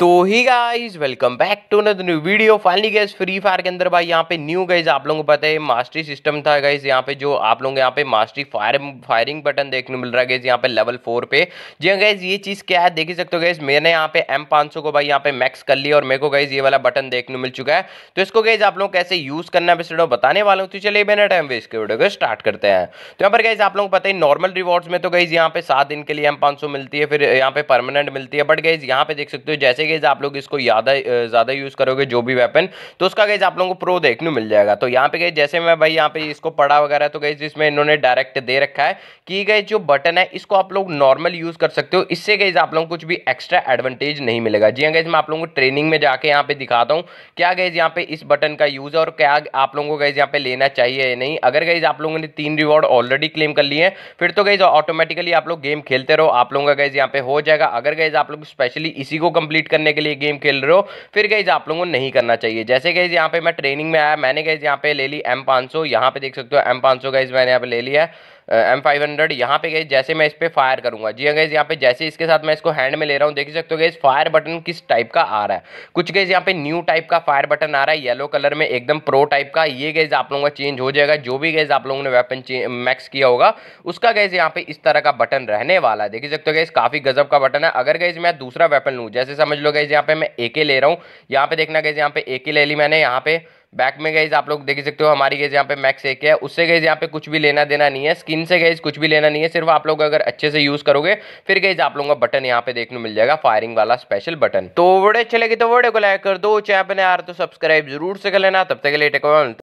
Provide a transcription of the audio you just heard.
तो ही guys welcome back to the new video finally guys Free Fire के अंदर भाई यहाँ पे न्यू गाइज आप लोगों को पता है मास्टरी सिस्टम था गाइज यहाँ पे जो आप लोग यहाँ पे मास्टरी फायर फायरिंग बटन देखने मिल रहा है गैस यहाँ पे लेवल फोर पे जी हाँ गैस ये चीज़ क्या है देख ही सकते हो गैस मैंने यहाँ पे एम को भाई यहाँ पे मैक्स कर लिया और मेरे को गाइज ये वाला बटन देखने मिल चुका है तो इसको गैस आप लोग कैसे यूज़ करना है बताने वाला हूँ तो चलिए मैंने टाइम वेस्ट के वीडियो को स्टार्ट करते हैं तो यहाँ पर गैस आप लोग को पता है नॉर्मल रिवॉर्ड्स में तो गैस यहाँ पे सात दिन के लिए एम मिलती है फिर यहाँ पे परमानेंट मिलती है बट गाइज यहाँ पे देख सकते हो जैसे जैसे कि आप लोग इसको ज़्यादा ज़्यादा यूज़ करोगे जो भी वेपन तो उसका गैज आप लोगों को प्रो देखने मिल जाएगा तो यहाँ पे गई जैसे मैं भाई यहाँ पे इसको पढ़ा वगैरह तो गई जिसमें इन्होंने डायरेक्ट दे रखा है कि गई जो बटन है इसको आप लोग नॉर्मल यूज़ कर सकते हो इससे गई आप लोगों को कुछ भी एक्स्ट्रा एडवांटेज नहीं मिलेगा जी हाँ गैज मैं आप लोगों को ट्रेनिंग में जाके यहाँ पे दिखाता हूँ क्या गैज यहाँ पे इस बटन का यूज़ है और क्या आप लोगों को गैज यहाँ पे लेना चाहिए या नहीं अगर गैज आप लोगों ने तीन रिवॉर्ड ऑलरेडी क्लेम कर लिए हैं फिर तो गैज ऑटोमेटिकली आप लोग गेम खेलते रहो आप लोगों का गैज यहाँ पे हो जाएगा अगर गैज आप लोग स्पेशली इसी को कंप्लीट करने के लिए गेम खेल रहे हो फिर गई आप लोगों को नहीं करना चाहिए जैसे गई यहाँ पे मैं ट्रेनिंग में आया मैंने गई यहाँ पे ले ली एम पांच सौ यहाँ पे देख सकते हो एम पांच सौ मैंने यहाँ पे ले लिया एम फाइव हंड्रेड यहाँ पे गई जैसे मैं इस पर फायर करूँगा जी गैस हाँ यहाँ पे जैसे इसके साथ मैं इसको हैंड में ले रहा हूँ देख सकते हो गए फायर बटन किस टाइप का आ रहा है कुछ गैस यहाँ पे न्यू टाइप का फायर बटन आ रहा है येलो कलर में एकदम प्रो टाइप का ये गैस आप लोगों का चेंज हो जाएगा जो भी गैस आप लोगों ने वेपन मैक्स किया होगा उसका गैस यहाँ पे इस तरह का बटन रहने वाला है देख सकते हो गए काफ़ी गजब का बटन है अगर गैस मैं दूसरा वेपन लूँ जैसे समझ लो गए यहाँ पे मैं ए ले रहा हूँ यहाँ पे देखना गैस यहाँ पे ए ले ली मैंने यहाँ पे बैक में गई आप लोग देख सकते हो हमारी गई यहाँ पे मैक्स एक है उससे गई यहाँ पे कुछ भी लेना देना नहीं है स्किन से गई कुछ भी लेना नहीं है सिर्फ आप लोग अगर अच्छे से यूज करोगे फिर गईज आप लोगों का बटन यहाँ पे देखने मिल जाएगा फायरिंग वाला स्पेशल बटन तो वोड़े अच्छे लगे तो वोड़े को लाइक कर दो चैनल यार तो सब्सक्राइब जरूर से कर लेना तब तक लेटे लिए